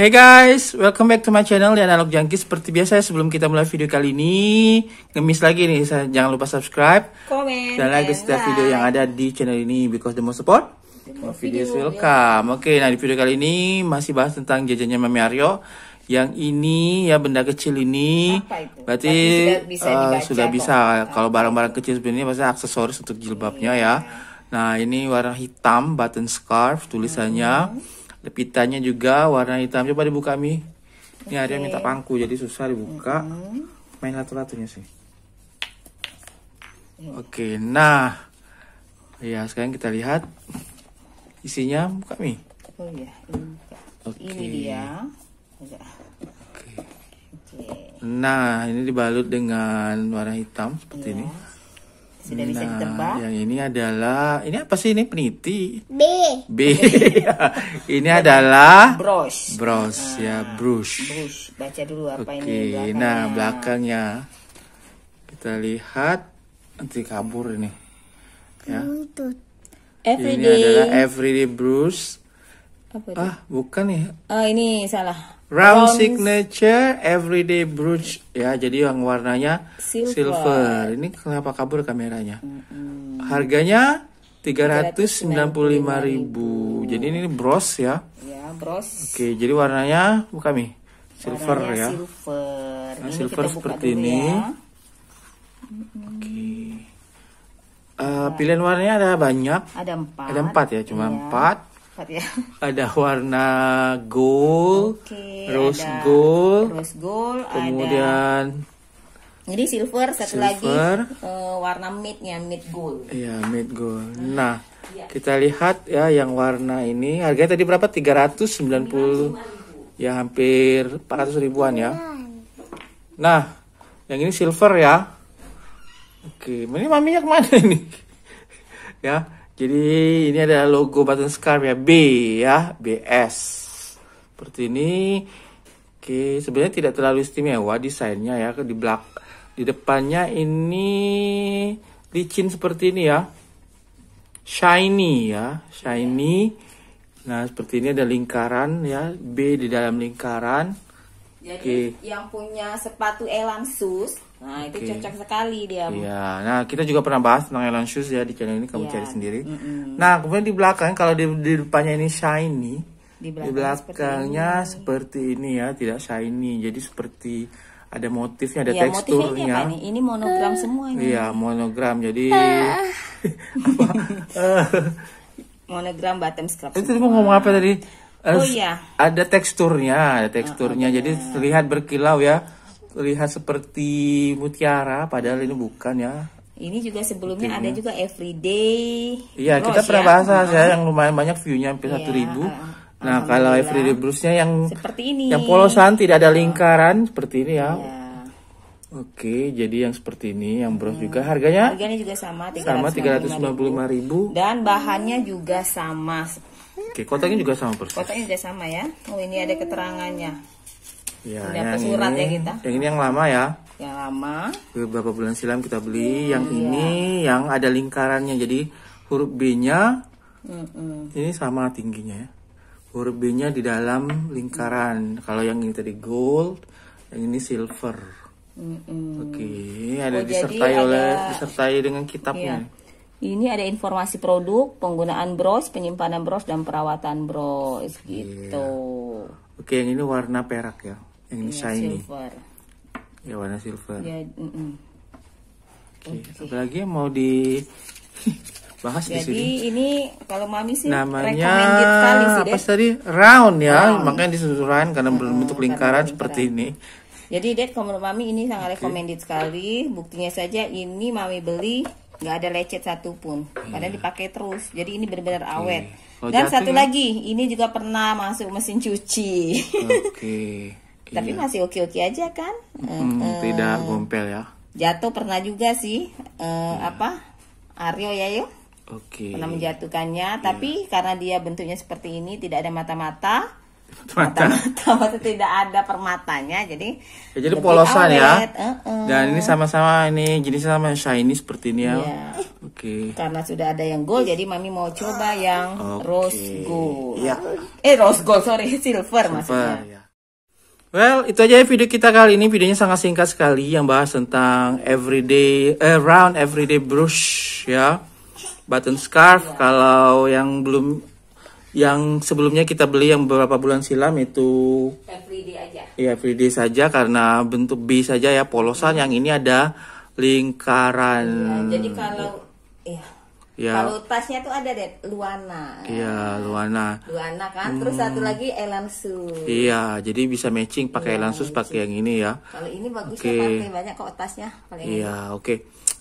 Hey guys, welcome back to my channel di Analog Junkie. Seperti biasa sebelum kita mulai video kali ini, ngemis lagi nih, jangan lupa subscribe, komen, dan like setiap like. video yang ada di channel ini because the most support, the video, welcome. Oke, okay, nah di video kali ini masih bahas tentang jajannya Mami Aryo. Yang ini ya benda kecil ini, berarti sudah eh, bisa, uh, bisa. kalau barang-barang kecil sebenarnya pasti aksesoris untuk jilbabnya iya. ya. Nah ini warna hitam button scarf tulisannya. Hmm lepitannya juga warna hitam coba dibuka mi ini okay. Arya minta pangku jadi susah dibuka mm -hmm. main latu-latunya sih mm. oke nah ya sekarang kita lihat isinya buka mi oh iya ini, okay. ini dia oke nah ini dibalut dengan warna hitam seperti yeah. ini sudah nah, bisa ditebak. Yang ini adalah ini apa sih ini peniti? B. B. ini Dan adalah brush. Brush ah, ya, brush. Brush. Baca dulu apa okay. ini belakangnya. Nah, belakangnya kita lihat nanti kabur ini. Ya. Everyday. Ini adalah everyday brush. Apa itu? Ah, bukan ya. Oh, ini salah. Round signature everyday brooch ya, jadi yang warnanya silver. silver. Ini kenapa kabur kameranya? Mm -hmm. Harganya 395.000. Jadi ini bros ya. Ya, bros. Oke, jadi warnanya buka nih. Silver warnanya ya. Silver. Nah, seperti ini. Ya. Oke. Uh, pilihan warnanya ada banyak. Ada empat. Ada empat ya, cuma iya. empat ya ada warna gold okay, rose ada gold rose gold kemudian ada... Jadi silver satu silver. lagi uh, eh, warna midnya mid gold. Iya mid gold. Nah ya. kita lihat ya yang warna ini harganya tadi berapa? 390 ya hampir 400 ribuan ya. Nah yang ini silver ya. Oke, ini maminya kemana ini? ya jadi ini ada logo button scarf ya B ya BS. Seperti ini. Oke, sebenarnya tidak terlalu istimewa desainnya ya di belak di depannya ini licin seperti ini ya. Shiny ya, shiny. Nah, seperti ini ada lingkaran ya, B di dalam lingkaran. Jadi Oke. yang punya sepatu Elam Sus Nah, okay. itu cocok sekali dia. Iya. Nah, kita juga pernah bahas tentang Elan Shoes ya di channel ini kamu yeah. cari sendiri. Mm -hmm. Nah, kemudian di belakang kalau di, di depannya ini shiny, di, belakang di belakangnya seperti ini. seperti ini ya, tidak shiny. Jadi seperti ada motifnya, ada ya, teksturnya. Motifnya ini, ini monogram semua ini. Iya, monogram. Jadi ah. monogram bottom scrap. Itu mau ngomong apa tadi? Oh iya. Ada teksturnya, ada teksturnya. Oh, ah, okay. Jadi terlihat berkilau ya terlihat seperti mutiara padahal ini bukan ya ini juga sebelumnya ada juga everyday iya kita pernah ya. bahas ya yang lumayan banyak viewnya hampir iya, satu ya, ribu nah kalau everyday bluesnya yang seperti ini yang polosan tidak ada lingkaran seperti ini ya, ya. Oke, jadi yang seperti ini, yang bros hmm. juga harganya? Harganya juga sama, 395 sama 395 ribu. Dan bahannya juga sama. Oke, kotaknya juga sama persis. Kotaknya juga sama ya. Oh, ini ada keterangannya. Ya, yang surat ini, ya kita. Yang ini yang lama ya. Yang lama. Beberapa bulan silam kita beli. Hmm, yang iya. ini yang ada lingkarannya. Jadi huruf B-nya Hmm, ini sama tingginya ya. Huruf B-nya di dalam lingkaran. Hmm. Kalau yang ini tadi gold, yang ini silver. Hmm, hmm. Oke, ada oh, disertai ada... oleh disertai dengan kitabnya. Iya. Ini ada informasi produk, penggunaan bros, penyimpanan bros, dan perawatan bros iya. gitu. Yeah. Oke, yang ini warna perak ya yang iya, ini shiny silver. ya warna silver ya mm -mm. oke okay. okay. apalagi mau di bahas Jadi, di sini. ini kalau mami sih namanya kali sih, apa tadi round ya, round. makanya disusuran karena hmm, berbentuk lingkaran, lingkaran seperti ini. Jadi dek kalau mami ini sangat okay. recommended sekali. Buktinya saja ini mami beli nggak ada lecet satupun, hmm. padahal iya. dipakai terus. Jadi ini benar-benar okay. awet. Dan satu ya? lagi, ini juga pernah masuk mesin cuci. Oke. Okay. tapi iya. masih oke-oke aja kan hmm, uh, tidak gompel ya jatuh pernah juga sih uh, apa Aryo ya yuk okay. pernah menjatuhkannya iya. tapi karena dia bentuknya seperti ini tidak ada mata-mata mata mata tidak ada permatanya jadi ya, jadi polosan ya. awet. ya uh -uh. dan ini sama-sama ini jenisnya sama shiny seperti ini ya yeah. oke okay. karena sudah ada yang gold jadi mami mau coba yang okay. rose gold Yeah. eh rose gold sorry silver, silver maksudnya Yeah. Well, itu aja ya video kita kali ini. Videonya sangat singkat sekali yang bahas tentang everyday eh, round everyday brush ya. Button scarf iya. kalau yang belum yang sebelumnya kita beli yang beberapa bulan silam itu everyday aja. Iya, everyday saja karena bentuk B saja ya polosan. Iya. Yang ini ada lingkaran. Yeah, jadi kalau yeah. Ya. Kalau tasnya tuh ada deh Luana. Iya, Luana. Luana kan. Hmm. Terus satu lagi Elansus. Iya, jadi bisa matching pakai ya, Elansus pakai yang ini ya. Kalau ini bagus, okay. Ya, pakai banyak kok tasnya Iya, oke. Okay.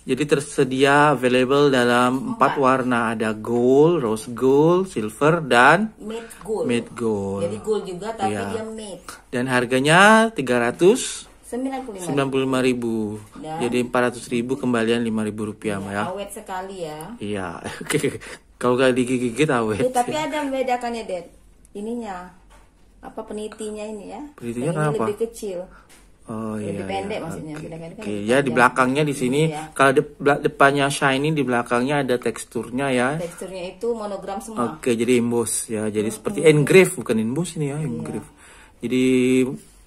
Jadi tersedia available dalam empat warna ada gold, rose gold, silver dan mid gold. Mid gold. Jadi gold juga tapi iya. dia mid. Dan harganya 300 95 95 ribu Dan jadi 400 ribu kembalian 5 ribu rupiah ya, ya. awet sekali ya iya oke kalau gak digigit awet ya, tapi ada membedakannya Dad. ininya apa penitinya ini ya penitinya kenapa lebih kecil Oh lebih iya, iya. pendek iya. maksudnya. Okay. Pendek kan ya di belakangnya di sini iya. kalau de depannya shiny di belakangnya ada teksturnya ya. Teksturnya itu monogram semua. Oke, jadi emboss ya. Jadi hmm, seperti mm-hmm. engrave bukan emboss ini ya, engrave. Iya. Jadi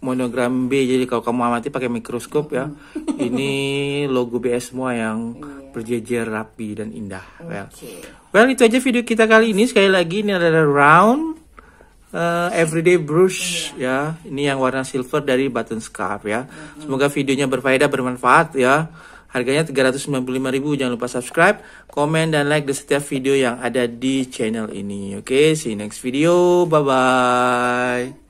monogram B jadi kalau kamu amati pakai mikroskop ya ini logo BS semua yang iya. berjejer rapi dan indah well. Ya. okay. well itu aja video kita kali ini sekali lagi ini adalah round uh, everyday brush yeah. ya ini yang warna silver dari button scarf ya mm -hmm. semoga videonya berfaedah bermanfaat ya harganya 395.000 jangan lupa subscribe komen dan like di setiap video yang ada di channel ini oke okay, see you next video bye bye